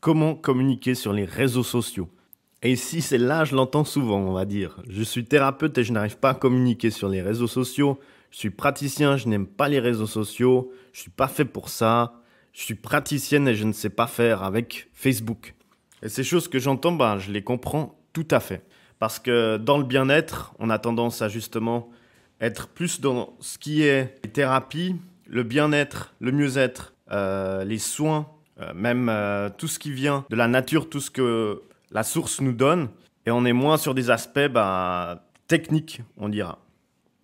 Comment communiquer sur les réseaux sociaux Et si c'est là, je l'entends souvent, on va dire. Je suis thérapeute et je n'arrive pas à communiquer sur les réseaux sociaux. Je suis praticien, je n'aime pas les réseaux sociaux. Je suis pas fait pour ça. Je suis praticienne et je ne sais pas faire avec Facebook. Et ces choses que j'entends, ben, je les comprends tout à fait. Parce que dans le bien-être, on a tendance à justement être plus dans ce qui est les thérapies, le bien-être, le mieux-être, euh, les soins euh, même euh, tout ce qui vient de la nature, tout ce que la source nous donne, et on est moins sur des aspects bah, techniques, on dira.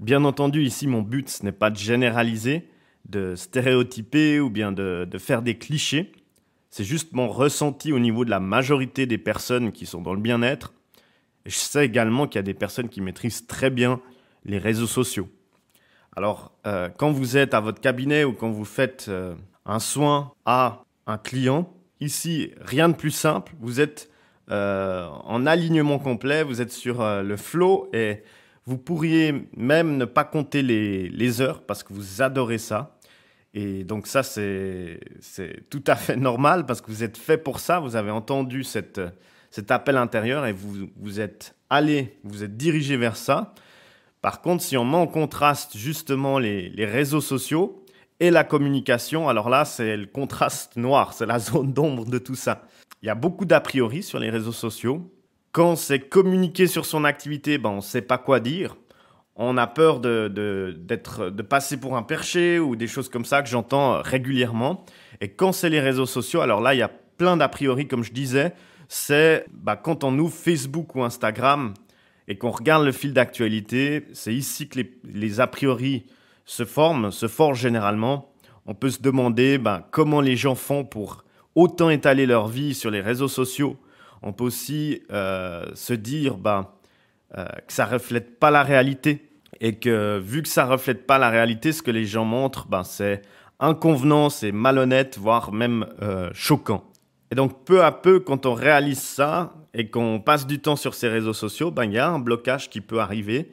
Bien entendu, ici, mon but, ce n'est pas de généraliser, de stéréotyper ou bien de, faire des clichés. C'est juste mon ressenti au niveau de la majorité des personnes qui sont dans le bien-être. Je sais également qu'il y a des personnes qui maîtrisent très bien les réseaux sociaux. Alors, euh, quand vous êtes à votre cabinet ou quand vous faites un soin à un client. Ici, rien de plus simple. Vous êtes euh, en alignement complet, vous êtes sur euh, le flow et vous pourriez même ne pas compter les, heures parce que vous adorez ça. Et donc ça, c'est tout à fait normal parce que vous êtes fait pour ça, vous avez entendu cet appel intérieur et vous, vous êtes allé, vous êtes dirigé vers ça. Par contre, si on met en contraste justement les réseaux sociaux, et la communication, alors là, c'est le contraste noir, c'est la zone d'ombre de tout ça. Il y a beaucoup d'a priori sur les réseaux sociaux. Quand c'est communiquer sur son activité, ben, on ne sait pas quoi dire. On a peur de, de, de passer pour un perché ou des choses comme ça que j'entends euh, régulièrement. Et quand c'est les réseaux sociaux, alors là, il y a plein d'a priori, comme je disais. C'est bah, quand on ouvre Facebook ou Instagram et qu'on regarde le fil d'actualité, c'est ici que les, les a priori se forment, se forgent généralement, on peut se demander ben, comment les gens font pour autant étaler leur vie sur les réseaux sociaux. On peut aussi euh, se dire ben, euh, que ça reflète pas la réalité et que vu que ça reflète pas la réalité, ce que les gens montrent, ben, c'est inconvenant, c'est malhonnête, voire même euh, choquant. Et donc peu à peu, quand on réalise ça et qu'on passe du temps sur ces réseaux sociaux, ben, il y a un blocage qui peut arriver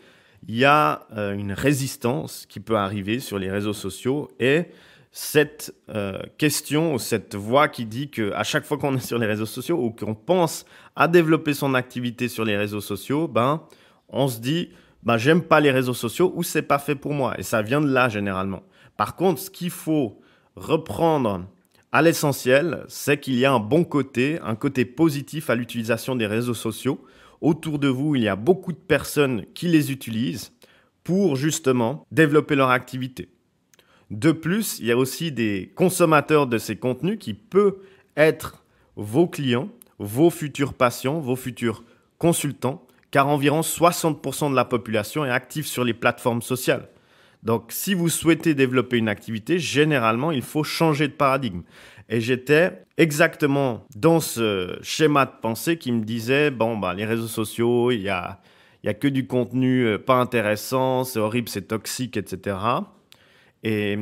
il y a euh, une résistance qui peut arriver sur les réseaux sociaux et cette euh, question ou cette voix qui dit que à chaque fois qu'on est sur les réseaux sociaux ou qu'on pense à développer son activité sur les réseaux sociaux, ben on se dit ben j'aime pas les réseaux sociaux ou c'est pas fait pour moi et ça vient de là généralement. Par contre, ce qu'il faut reprendre à l'essentiel, c'est qu'il y a un bon côté, un côté positif à l'utilisation des réseaux sociaux Autour de vous, il y a beaucoup de personnes qui les utilisent pour justement développer leur activité. De plus, il y a aussi des consommateurs de ces contenus qui peuvent être vos clients, vos futurs patients, vos futurs consultants, car environ 60% de la population est active sur les plateformes sociales. Donc si vous souhaitez développer une activité, généralement, il faut changer de paradigme. Et j'étais exactement dans ce schéma de pensée qui me disait, bon, bah, les réseaux sociaux, il n'y a, y a que du contenu euh, pas intéressant, c'est horrible, c'est toxique, etc. Et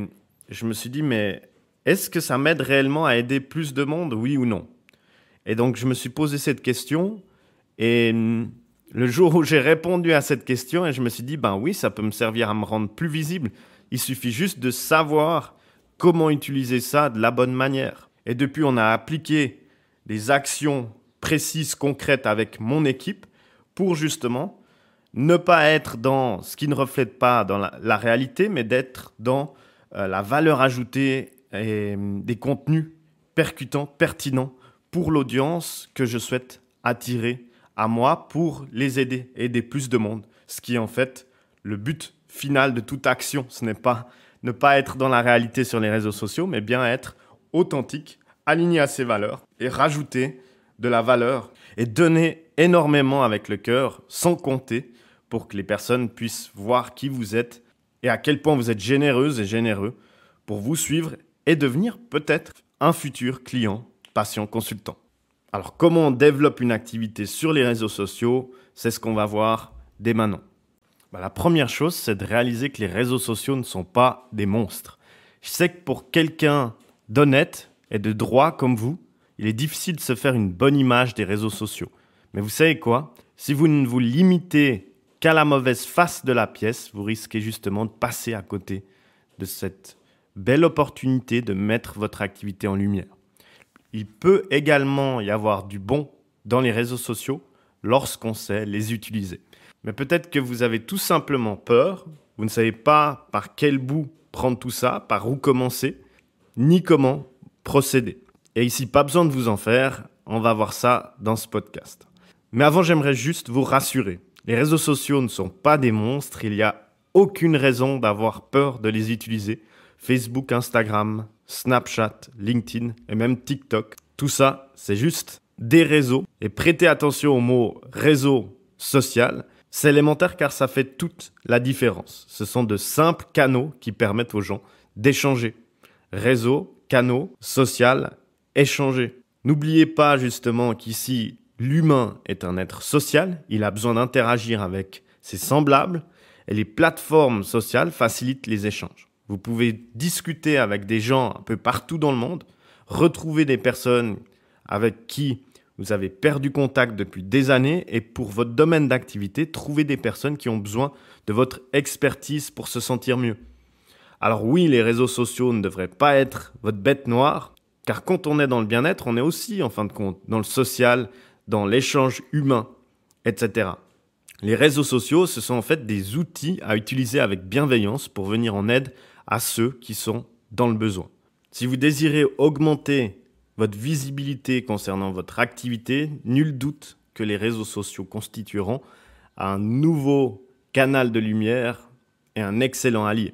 je me suis dit, mais est-ce que ça m'aide réellement à aider plus de monde, oui ou non Et donc je me suis posé cette question, et hum, le jour où j'ai répondu à cette question, et je me suis dit, ben oui, ça peut me servir à me rendre plus visible. Il suffit juste de savoir comment utiliser ça de la bonne manière. Et depuis, on a appliqué des actions précises, concrètes avec mon équipe pour justement ne pas être dans ce qui ne reflète pas dans la, réalité, mais d'être dans euh, la valeur ajoutée et euh, des contenus percutants, pertinents pour l'audience que je souhaite attirer à moi pour les aider, aider plus de monde. Ce qui est en fait le but final de toute action. Ce n'est pas ne pas être dans la réalité sur les réseaux sociaux, mais bien être authentique, aligné à ses valeurs et rajouter de la valeur et donner énormément avec le cœur, sans compter, pour que les personnes puissent voir qui vous êtes et à quel point vous êtes généreuse et généreux pour vous suivre et devenir peut-être un futur client, patient, consultant. Alors comment on développe une activité sur les réseaux sociaux, c'est ce qu'on va voir dès maintenant. Bah, la première chose, c'est de réaliser que les réseaux sociaux ne sont pas des monstres. Je sais que pour quelqu'un d'honnête et de droit comme vous, il est difficile de se faire une bonne image des réseaux sociaux. Mais vous savez quoi Si vous ne vous limitez qu'à la mauvaise face de la pièce, vous risquez justement de passer à côté de cette belle opportunité de mettre votre activité en lumière. Il peut également y avoir du bon dans les réseaux sociaux lorsqu'on sait les utiliser. Mais peut-être que vous avez tout simplement peur, vous ne savez pas par quel bout prendre tout ça, par où commencer, ni comment procéder. Et ici, pas besoin de vous en faire, on va voir ça dans ce podcast. Mais avant, j'aimerais juste vous rassurer. Les réseaux sociaux ne sont pas des monstres, il n'y a aucune raison d'avoir peur de les utiliser. Facebook, Instagram, Snapchat, LinkedIn et même TikTok. Tout ça, c'est juste des réseaux. Et prêtez attention au mot réseau social c'est élémentaire car ça fait toute la différence. Ce sont de simples canaux qui permettent aux gens d'échanger. Réseau, canaux, social, échanger. N'oubliez pas justement qu'ici, l'humain est un être social, il a besoin d'interagir avec ses semblables, et les plateformes sociales facilitent les échanges. Vous pouvez discuter avec des gens un peu partout dans le monde, retrouver des personnes avec qui vous avez perdu contact depuis des années et pour votre domaine d'activité, trouvez des personnes qui ont besoin de votre expertise pour se sentir mieux. Alors oui, les réseaux sociaux ne devraient pas être votre bête noire, car quand on est dans le bien-être, on est aussi, en fin de compte, dans le social, dans l'échange humain, etc. Les réseaux sociaux, ce sont en fait des outils à utiliser avec bienveillance pour venir en aide à ceux qui sont dans le besoin. Si vous désirez augmenter votre visibilité concernant votre activité, nul doute que les réseaux sociaux constitueront un nouveau canal de lumière et un excellent allié.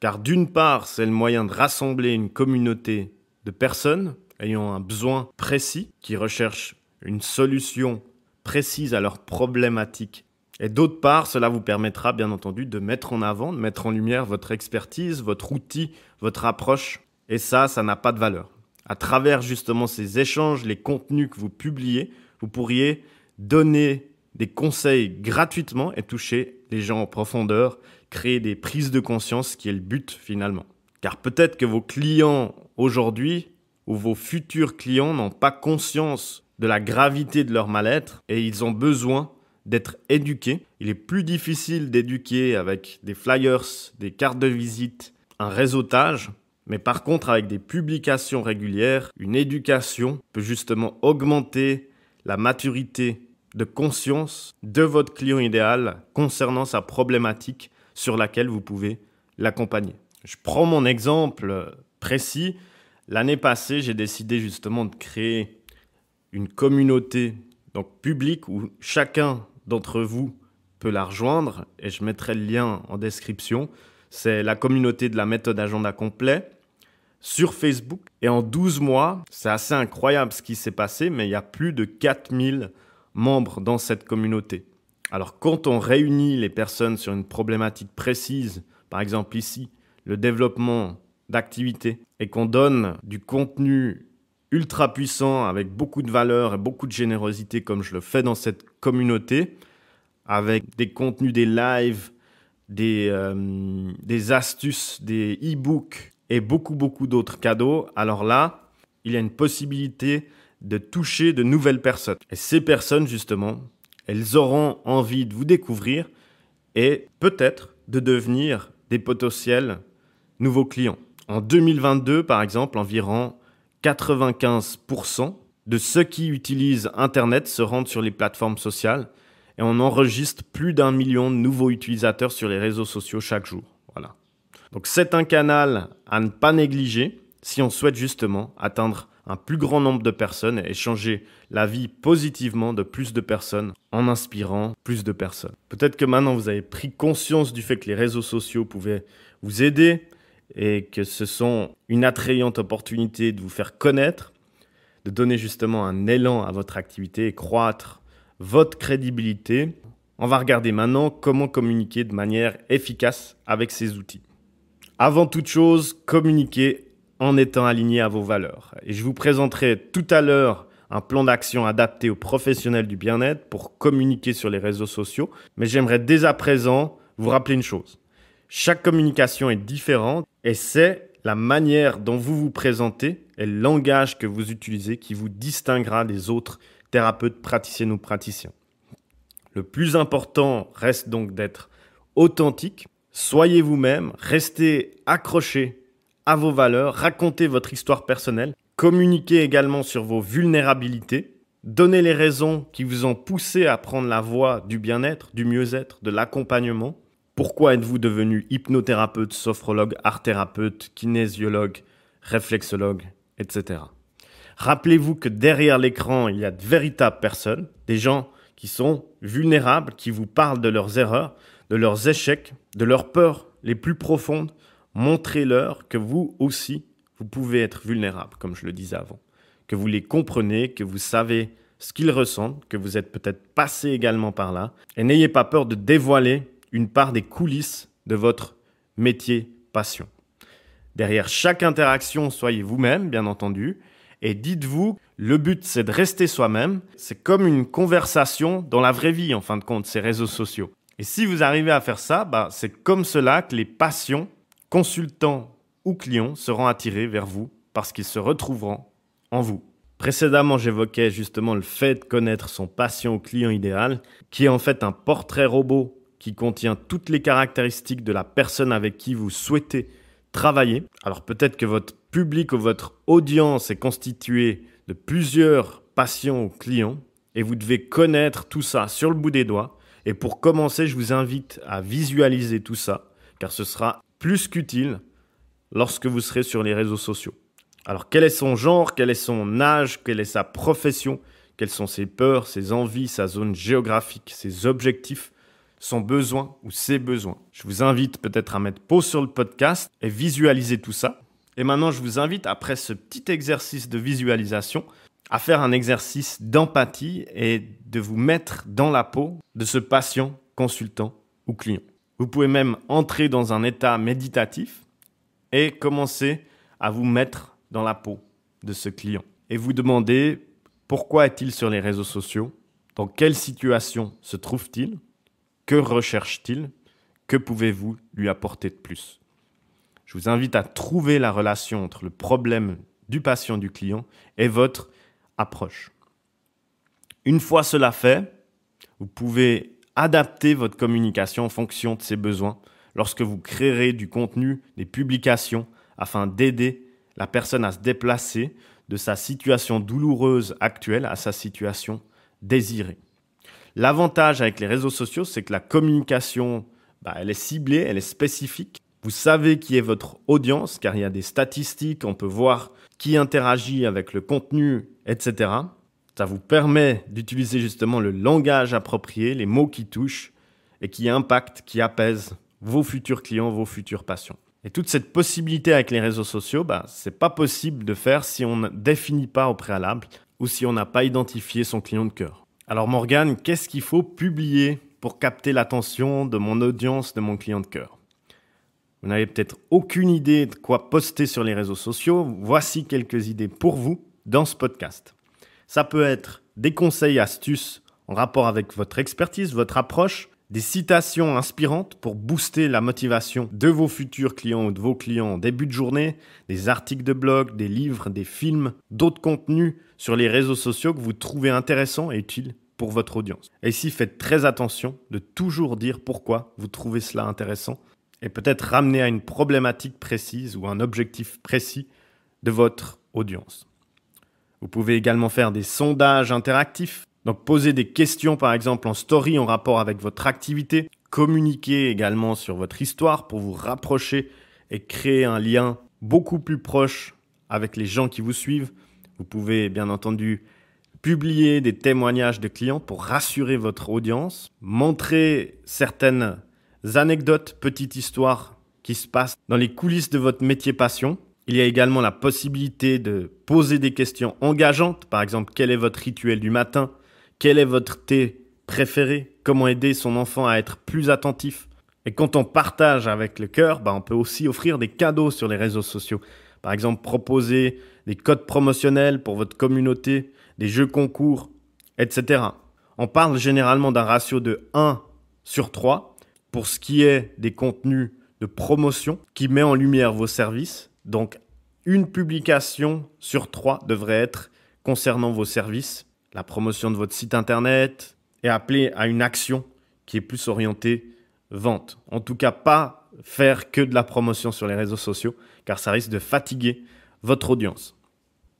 Car d'une part, c'est le moyen de rassembler une communauté de personnes ayant un besoin précis, qui recherchent une solution précise à leur problématique. Et d'autre part, cela vous permettra bien entendu de mettre en avant, de mettre en lumière votre expertise, votre outil, votre approche. Et ça, ça n'a pas de valeur à travers justement ces échanges, les contenus que vous publiez, vous pourriez donner des conseils gratuitement et toucher les gens en profondeur, créer des prises de conscience, qui est le but finalement. Car peut-être que vos clients aujourd'hui ou vos futurs clients n'ont pas conscience de la gravité de leur mal-être et ils ont besoin d'être éduqués. Il est plus difficile d'éduquer avec des flyers, des cartes de visite, un réseautage mais par contre, avec des publications régulières, une éducation peut justement augmenter la maturité de conscience de votre client idéal concernant sa problématique sur laquelle vous pouvez l'accompagner. Je prends mon exemple euh, précis. L'année passée, j'ai décidé justement de créer une communauté donc publique où chacun d'entre vous peut la rejoindre et je mettrai le lien en description. C'est la communauté de la méthode agenda complet sur Facebook. Et en 12 mois, c'est assez incroyable ce qui s'est passé, mais il y a plus de 4000 membres dans cette communauté. Alors quand on réunit les personnes sur une problématique précise, par exemple ici, le développement d'activités, et qu'on donne du contenu ultra puissant avec beaucoup de valeur et beaucoup de générosité comme je le fais dans cette communauté, avec des contenus, des lives, des, euh, astuces, des e-books, et beaucoup, beaucoup d'autres cadeaux. Alors là, il y a une possibilité de toucher de nouvelles personnes. Et ces personnes, justement, elles auront envie de vous découvrir et peut-être de devenir des potentiels nouveaux clients. En 2022, par exemple, environ 95% de ceux qui utilisent Internet se rendent sur les plateformes sociales et on enregistre plus d'un million de nouveaux utilisateurs sur les réseaux sociaux chaque jour. Donc c'est un canal à ne pas négliger si on souhaite justement atteindre un plus grand nombre de personnes et changer la vie positivement de plus de personnes en inspirant plus de personnes. Peut-être que maintenant vous avez pris conscience du fait que les réseaux sociaux pouvaient vous aider et que ce sont une attrayante opportunité de vous faire connaître, de donner justement un élan à votre activité et croître votre crédibilité. On va regarder maintenant comment communiquer de manière efficace avec ces outils. Avant toute chose, communiquez en étant aligné à vos valeurs. Et je vous présenterai tout à l'heure un plan d'action adapté aux professionnels du bien-être pour communiquer sur les réseaux sociaux. Mais j'aimerais dès à présent vous rappeler une chose. Chaque communication est différente et c'est la manière dont vous vous présentez et le langage que vous utilisez qui vous distinguera des autres thérapeutes, praticiennes ou praticiens. Le plus important reste donc d'être authentique Soyez vous-même, restez accrochés à vos valeurs, racontez votre histoire personnelle, communiquez également sur vos vulnérabilités, donnez les raisons qui vous ont poussé à prendre la voie du bien-être, du mieux-être, de l'accompagnement. Pourquoi êtes-vous devenu hypnothérapeute, sophrologue, art thérapeute, kinésiologue, réflexologue, etc. Rappelez-vous que derrière l'écran, il y a de véritables personnes, des gens qui sont vulnérables, qui vous parlent de leurs erreurs, de leurs échecs, de leurs peurs les plus profondes, montrez-leur que vous aussi, vous pouvez être vulnérable, comme je le disais avant, que vous les comprenez, que vous savez ce qu'ils ressentent, que vous êtes peut-être passé également par là, et n'ayez pas peur de dévoiler une part des coulisses de votre métier passion. Derrière chaque interaction, soyez vous-même, bien entendu, et dites-vous, le but c'est de rester soi-même, c'est comme une conversation dans la vraie vie, en fin de compte, ces réseaux sociaux. Et si vous arrivez à faire ça, bah, c'est comme cela que les patients, consultants ou clients seront attirés vers vous parce qu'ils se retrouveront en vous. Précédemment, j'évoquais justement le fait de connaître son patient ou client idéal, qui est en fait un portrait robot qui contient toutes les caractéristiques de la personne avec qui vous souhaitez travailler. Alors peut-être que votre public ou votre audience est constitué de plusieurs patients ou clients, et vous devez connaître tout ça sur le bout des doigts et pour commencer, je vous invite à visualiser tout ça, car ce sera plus qu'utile lorsque vous serez sur les réseaux sociaux. Alors quel est son genre, quel est son âge, quelle est sa profession, quelles sont ses peurs, ses envies, sa zone géographique, ses objectifs, son besoin ou ses besoins. Je vous invite peut-être à mettre pause sur le podcast et visualiser tout ça. Et maintenant, je vous invite, après ce petit exercice de visualisation, à faire un exercice d'empathie et de vous mettre dans la peau de ce patient, consultant ou client. Vous pouvez même entrer dans un état méditatif et commencer à vous mettre dans la peau de ce client et vous demander pourquoi est-il sur les réseaux sociaux, dans quelle situation se trouve-t-il, que recherche-t-il, que pouvez-vous lui apporter de plus. Je vous invite à trouver la relation entre le problème du patient, du client et votre approche. Une fois cela fait, vous pouvez adapter votre communication en fonction de ses besoins lorsque vous créerez du contenu, des publications, afin d'aider la personne à se déplacer de sa situation douloureuse actuelle à sa situation désirée. L'avantage avec les réseaux sociaux, c'est que la communication, bah, elle est ciblée, elle est spécifique. Vous savez qui est votre audience, car il y a des statistiques, on peut voir qui interagit avec le contenu, etc. Ça vous permet d'utiliser justement le langage approprié, les mots qui touchent et qui impactent, qui apaisent vos futurs clients, vos futurs patients. Et toute cette possibilité avec les réseaux sociaux, bah, ce n'est pas possible de faire si on ne définit pas au préalable ou si on n'a pas identifié son client de cœur. Alors Morgane, qu'est-ce qu'il faut publier pour capter l'attention de mon audience, de mon client de cœur vous n'avez peut-être aucune idée de quoi poster sur les réseaux sociaux. Voici quelques idées pour vous dans ce podcast. Ça peut être des conseils, astuces en rapport avec votre expertise, votre approche, des citations inspirantes pour booster la motivation de vos futurs clients ou de vos clients en début de journée, des articles de blog, des livres, des films, d'autres contenus sur les réseaux sociaux que vous trouvez intéressants et utiles pour votre audience. Et ici, faites très attention de toujours dire pourquoi vous trouvez cela intéressant et peut-être ramener à une problématique précise ou un objectif précis de votre audience. Vous pouvez également faire des sondages interactifs, donc poser des questions par exemple en story en rapport avec votre activité, communiquer également sur votre histoire pour vous rapprocher et créer un lien beaucoup plus proche avec les gens qui vous suivent. Vous pouvez bien entendu publier des témoignages de clients pour rassurer votre audience, montrer certaines anecdotes, petites histoires qui se passent dans les coulisses de votre métier passion. Il y a également la possibilité de poser des questions engageantes, par exemple quel est votre rituel du matin, quel est votre thé préféré, comment aider son enfant à être plus attentif. Et quand on partage avec le cœur, bah on peut aussi offrir des cadeaux sur les réseaux sociaux. Par exemple, proposer des codes promotionnels pour votre communauté, des jeux concours, etc. On parle généralement d'un ratio de 1 sur 3 pour ce qui est des contenus de promotion qui met en lumière vos services. Donc, une publication sur trois devrait être concernant vos services, la promotion de votre site internet et appeler à une action qui est plus orientée vente. En tout cas, pas faire que de la promotion sur les réseaux sociaux, car ça risque de fatiguer votre audience.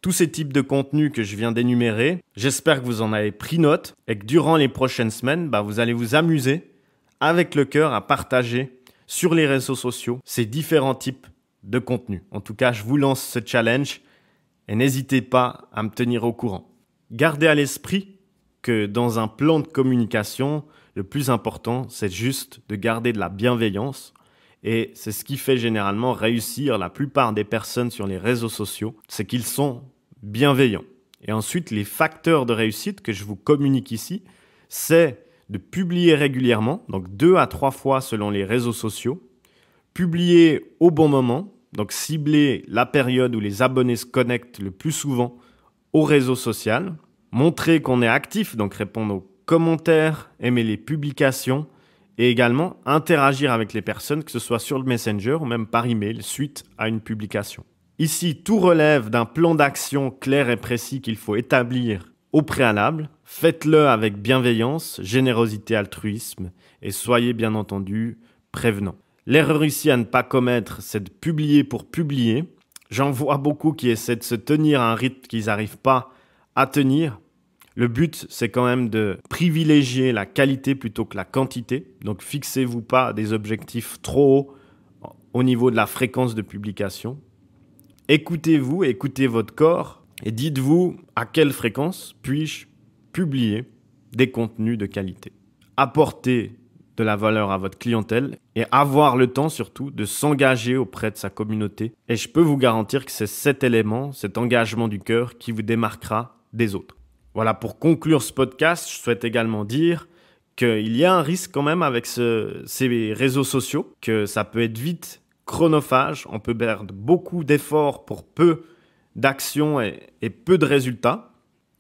Tous ces types de contenus que je viens d'énumérer, j'espère que vous en avez pris note et que durant les prochaines semaines, bah, vous allez vous amuser avec le cœur à partager sur les réseaux sociaux ces différents types de contenus. En tout cas, je vous lance ce challenge et n'hésitez pas à me tenir au courant. Gardez à l'esprit que dans un plan de communication, le plus important, c'est juste de garder de la bienveillance. Et c'est ce qui fait généralement réussir la plupart des personnes sur les réseaux sociaux, c'est qu'ils sont bienveillants. Et ensuite, les facteurs de réussite que je vous communique ici, c'est de publier régulièrement, donc deux à trois fois selon les réseaux sociaux, publier au bon moment, donc cibler la période où les abonnés se connectent le plus souvent au réseau social, montrer qu'on est actif, donc répondre aux commentaires, aimer les publications et également interagir avec les personnes, que ce soit sur le Messenger ou même par email suite à une publication. Ici, tout relève d'un plan d'action clair et précis qu'il faut établir au préalable Faites-le avec bienveillance, générosité, altruisme et soyez bien entendu prévenant. L'erreur ici à ne pas commettre, c'est de publier pour publier. J'en vois beaucoup qui essaient de se tenir à un rythme qu'ils n'arrivent pas à tenir. Le but, c'est quand même de privilégier la qualité plutôt que la quantité. Donc fixez-vous pas des objectifs trop hauts au niveau de la fréquence de publication. Écoutez-vous, écoutez votre corps et dites-vous à quelle fréquence puis-je publier des contenus de qualité, apporter de la valeur à votre clientèle et avoir le temps surtout de s'engager auprès de sa communauté. Et je peux vous garantir que c'est cet élément, cet engagement du cœur qui vous démarquera des autres. Voilà, pour conclure ce podcast, je souhaite également dire qu'il y a un risque quand même avec ces réseaux sociaux, que ça peut être vite chronophage, on peut perdre beaucoup d'efforts pour peu d'actions et peu de résultats.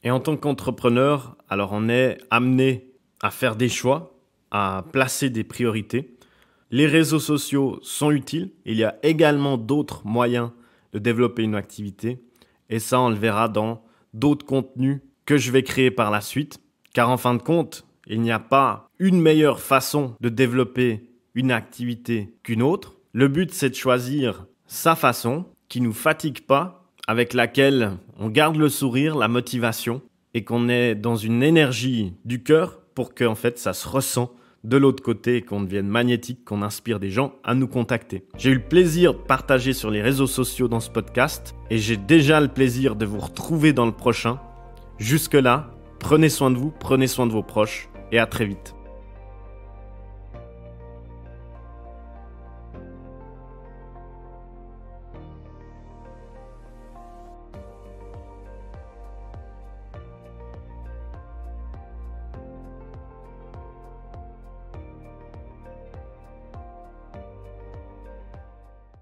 Et en tant qu'entrepreneur, alors on est amené à faire des choix, à placer des priorités. Les réseaux sociaux sont utiles. Il y a également d'autres moyens de développer une activité. Et ça, on le verra dans d'autres contenus que je vais créer par la suite. Car en fin de compte, il n'y a pas une meilleure façon de développer une activité qu'une autre. Le but, c'est de choisir sa façon qui ne nous fatigue pas avec laquelle on garde le sourire, la motivation, et qu'on est dans une énergie du cœur pour que en fait ça se ressent de l'autre côté qu'on devienne magnétique, qu'on inspire des gens à nous contacter. J'ai eu le plaisir de partager sur les réseaux sociaux dans ce podcast et j'ai déjà le plaisir de vous retrouver dans le prochain. Jusque-là, prenez soin de vous, prenez soin de vos proches et à très vite.